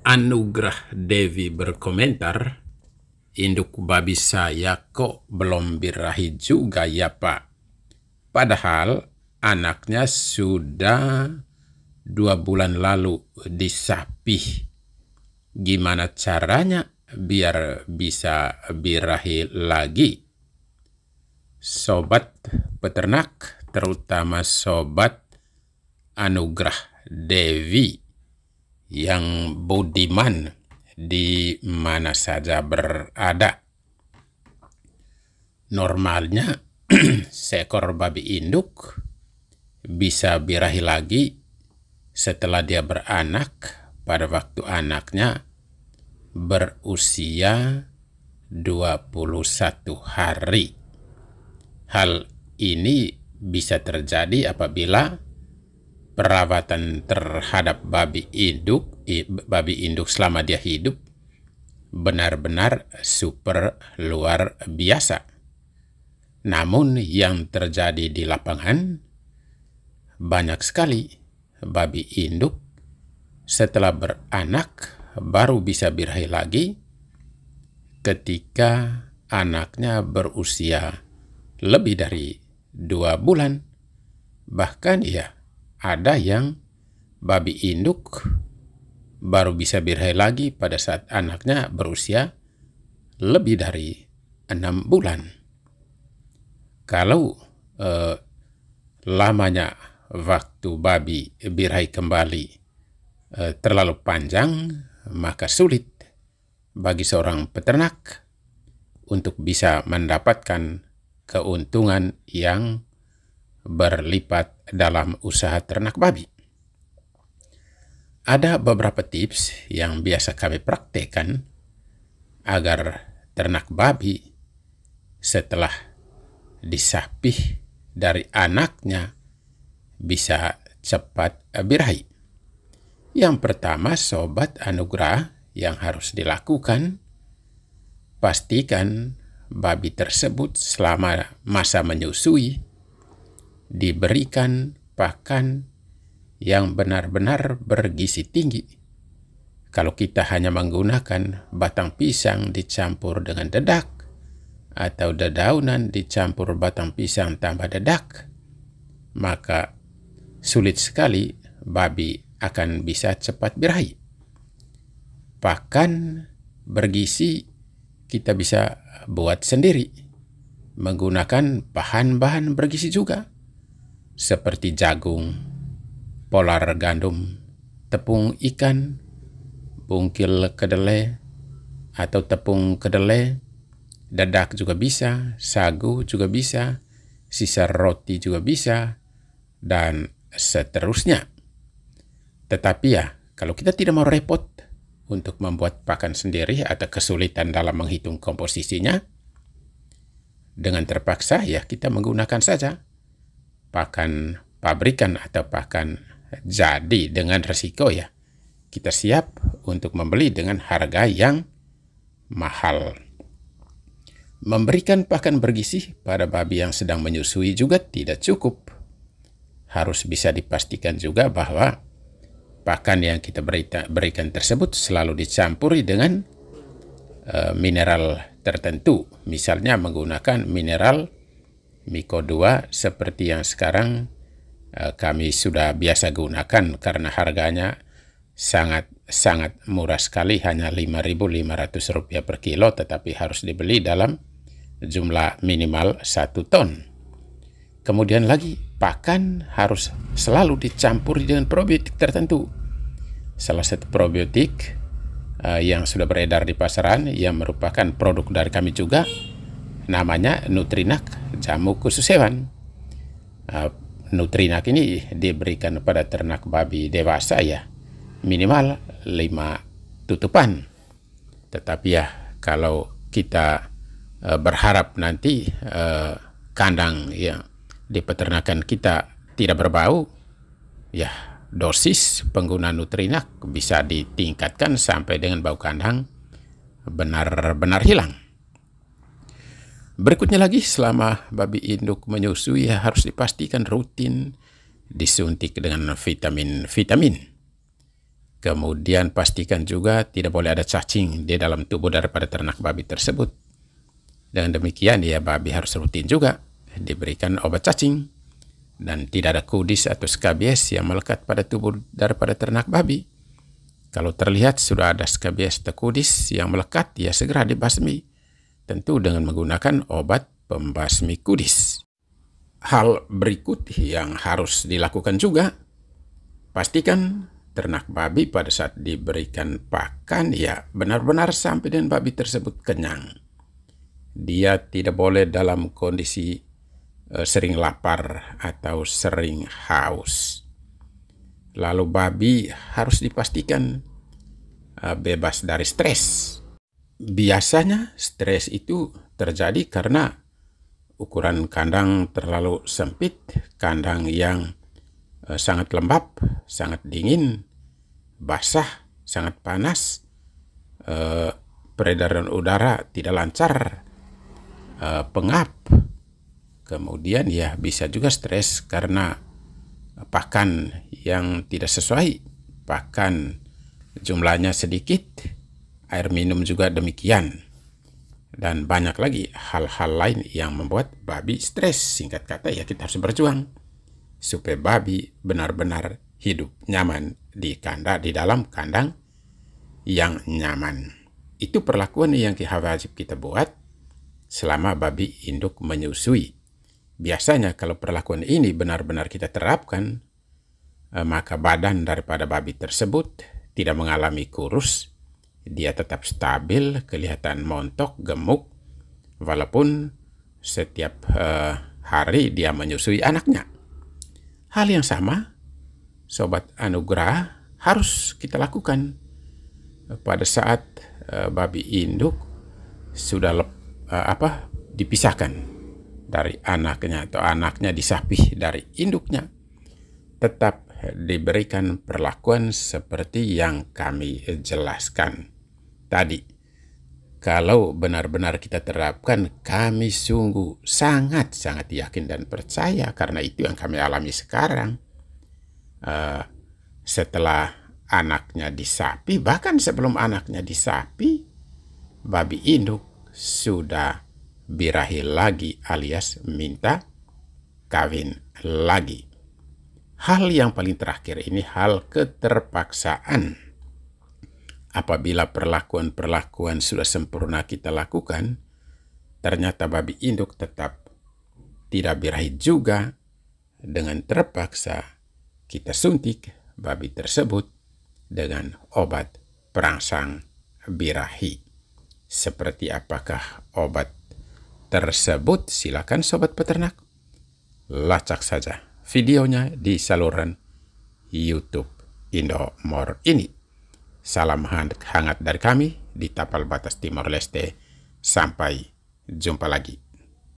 Anugrah Devi berkomentar, induk babi saya kok belum birahi juga ya pak. Padahal anaknya sudah dua bulan lalu disapih. Gimana caranya biar bisa birahi lagi? Sobat peternak, terutama sobat Anugrah Dewi yang budiman di mana saja berada. Normalnya seekor babi induk bisa birahi lagi setelah dia beranak pada waktu anaknya berusia 21 hari. Hal ini bisa terjadi apabila perawatan terhadap babi induk babi induk selama dia hidup benar-benar super luar biasa. Namun yang terjadi di lapangan banyak sekali babi induk setelah beranak baru bisa birahi lagi ketika anaknya berusia lebih dari dua bulan bahkan ya ada yang babi induk baru bisa birahi lagi pada saat anaknya berusia lebih dari enam bulan. Kalau eh, lamanya waktu babi birahi kembali eh, terlalu panjang, maka sulit bagi seorang peternak untuk bisa mendapatkan keuntungan yang berlipat dalam usaha ternak babi. Ada beberapa tips yang biasa kami praktekkan agar ternak babi setelah disapih dari anaknya bisa cepat birahi. Yang pertama, sobat anugerah yang harus dilakukan, pastikan babi tersebut selama masa menyusui diberikan pakan yang benar-benar bergizi tinggi. Kalau kita hanya menggunakan batang pisang dicampur dengan dedak atau dedaunan dicampur batang pisang tambah dedak, maka sulit sekali babi akan bisa cepat birahi. Pakan bergizi kita bisa buat sendiri menggunakan bahan-bahan bergizi juga seperti jagung, polar gandum, tepung ikan, bungkil kedelai, atau tepung kedelai, dadak juga bisa, sagu juga bisa, sisa roti juga bisa, dan seterusnya. Tetapi ya, kalau kita tidak mau repot untuk membuat pakan sendiri atau kesulitan dalam menghitung komposisinya, dengan terpaksa ya kita menggunakan saja Pakan pabrikan atau pakan jadi dengan resiko ya kita siap untuk membeli dengan harga yang mahal. Memberikan pakan bergizi pada babi yang sedang menyusui juga tidak cukup. Harus bisa dipastikan juga bahwa pakan yang kita berikan tersebut selalu dicampuri dengan eh, mineral tertentu, misalnya menggunakan mineral Miko 2 seperti yang sekarang eh, kami sudah biasa gunakan karena harganya sangat sangat murah sekali hanya 5.500 rupiah per kilo tetapi harus dibeli dalam jumlah minimal 1 ton. Kemudian lagi pakan harus selalu dicampur dengan probiotik tertentu. Salah satu probiotik eh, yang sudah beredar di pasaran yang merupakan produk dari kami juga namanya Nutrinak jamu khusus hewan. Ah, Nutrinak ini diberikan pada ternak babi dewasa ya minimal 5 tutupan. Tetapi ya kalau kita eh, berharap nanti eh, kandang ya di peternakan kita tidak berbau ya dosis penggunaan Nutrinak bisa ditingkatkan sampai dengan bau kandang benar-benar hilang. Berikutnya lagi, selama babi induk menyusui harus dipastikan rutin disuntik dengan vitamin-vitamin. Kemudian pastikan juga tidak boleh ada cacing di dalam tubuh daripada ternak babi tersebut. Dengan demikian, ya babi harus rutin juga diberikan obat cacing dan tidak ada kudis atau skabies yang melekat pada tubuh daripada ternak babi. Kalau terlihat sudah ada skabies atau kudis yang melekat, ya segera dibasmi tentu dengan menggunakan obat pembasmi kudis. Hal berikut yang harus dilakukan juga, pastikan ternak babi pada saat diberikan pakan ya benar-benar sampai dengan babi tersebut kenyang. Dia tidak boleh dalam kondisi eh, sering lapar atau sering haus. Lalu babi harus dipastikan eh, bebas dari stres biasanya stres itu terjadi karena ukuran kandang terlalu sempit, kandang yang eh, sangat lembab, sangat dingin, basah, sangat panas, eh, peredaran udara tidak lancar, eh, pengap. Kemudian ya bisa juga stres karena pakan yang tidak sesuai, pakan jumlahnya sedikit, air minum juga demikian. Dan banyak lagi hal-hal lain yang membuat babi stres. Singkat kata ya kita harus berjuang supaya babi benar-benar hidup nyaman di kandang di dalam kandang yang nyaman. Itu perlakuan yang wajib kita buat selama babi induk menyusui. Biasanya kalau perlakuan ini benar-benar kita terapkan, eh, maka badan daripada babi tersebut tidak mengalami kurus dia tetap stabil, kelihatan montok, gemuk, walaupun setiap uh, hari dia menyusui anaknya. Hal yang sama, Sobat Anugerah, harus kita lakukan pada saat uh, babi induk sudah lep, uh, apa dipisahkan dari anaknya atau anaknya disapih dari induknya. Tetap diberikan perlakuan seperti yang kami jelaskan tadi. Kalau benar-benar kita terapkan, kami sungguh sangat-sangat yakin dan percaya karena itu yang kami alami sekarang. Uh, setelah anaknya disapi, bahkan sebelum anaknya disapi, babi induk sudah birahi lagi alias minta kawin lagi. Hal yang paling terakhir ini hal keterpaksaan. Apabila perlakuan-perlakuan sudah sempurna kita lakukan, ternyata babi induk tetap tidak birahi juga dengan terpaksa kita suntik babi tersebut dengan obat perangsang birahi. Seperti apakah obat tersebut? Silakan sobat peternak, lacak saja videonya di saluran YouTube Indomor ini. Salam hangat dari kami di Tapal Batas Timor Leste. Sampai jumpa lagi.